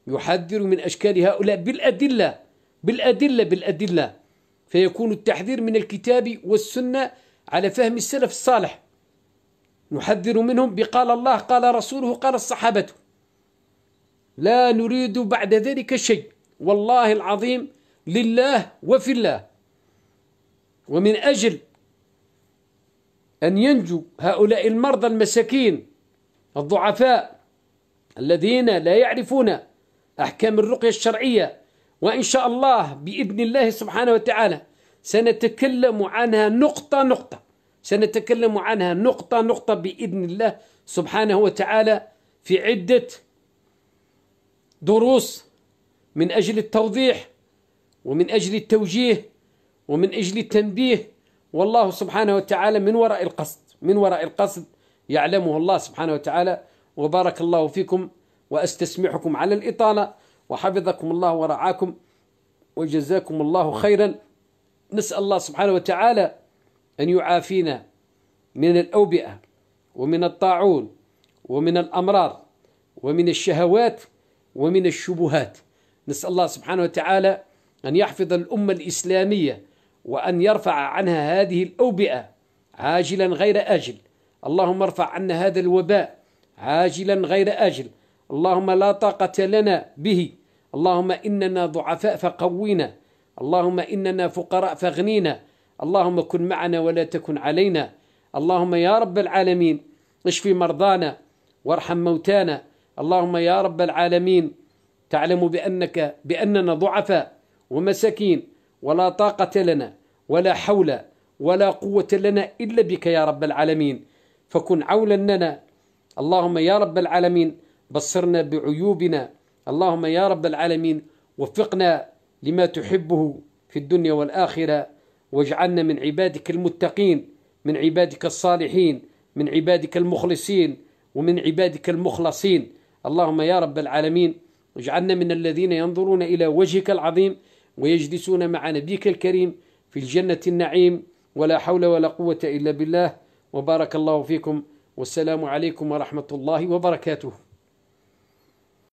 يحذر من أشكال هؤلاء بالأدلة بالأدلة بالأدلة فيكون التحذير من الكتاب والسنة على فهم السلف الصالح نحذر منهم بقال الله قال رسوله قال الصحابة لا نريد بعد ذلك شيء والله العظيم لله وفي الله ومن أجل أن ينجو هؤلاء المرضى المساكين الضعفاء الذين لا يعرفون أحكام الرقية الشرعية وإن شاء الله بإذن الله سبحانه وتعالى سنتكلم عنها نقطة نقطة سنتكلم عنها نقطة نقطة بإذن الله سبحانه وتعالى في عدة دروس من أجل التوضيح ومن أجل التوجيه ومن أجل التنبيه والله سبحانه وتعالى من وراء القصد من وراء القصد يعلمه الله سبحانه وتعالى وبارك الله فيكم واستسمحكم على الإطالة وحفظكم الله ورعاكم وجزاكم الله خيرا نسأل الله سبحانه وتعالى أن يعافينا من الأوبئة ومن الطاعون ومن الأمراض ومن الشهوات ومن الشبهات نسأل الله سبحانه وتعالى أن يحفظ الأمة الإسلامية وأن يرفع عنها هذه الأوبئة عاجلا غير آجل اللهم ارفع عنا هذا الوباء عاجلا غير آجل اللهم لا طاقة لنا به اللهم إننا ضعفاء فقوينا اللهم إننا فقراء فاغنينا اللهم كن معنا ولا تكن علينا اللهم يا رب العالمين اشفي مرضانا وارحم موتانا اللهم يا رب العالمين تعلم بأنك بأننا ضعفاء ومساكين ولا طاقة لنا ولا حول ولا قوة لنا إلا بك يا رب العالمين فكن عونا لنا اللهم يا رب العالمين بصرنا بعيوبنا اللهم يا رب العالمين وفقنا لما تحبه في الدنيا والآخرة واجعلنا من عبادك المتقين من عبادك الصالحين من عبادك المخلصين ومن عبادك المخلصين اللهم يا رب العالمين اجعلنا من الذين ينظرون إلى وجهك العظيم ويجلسون مع نبيك الكريم في الجنة النعيم ولا حول ولا قوة إلا بالله وبارك الله فيكم والسلام عليكم ورحمة الله وبركاته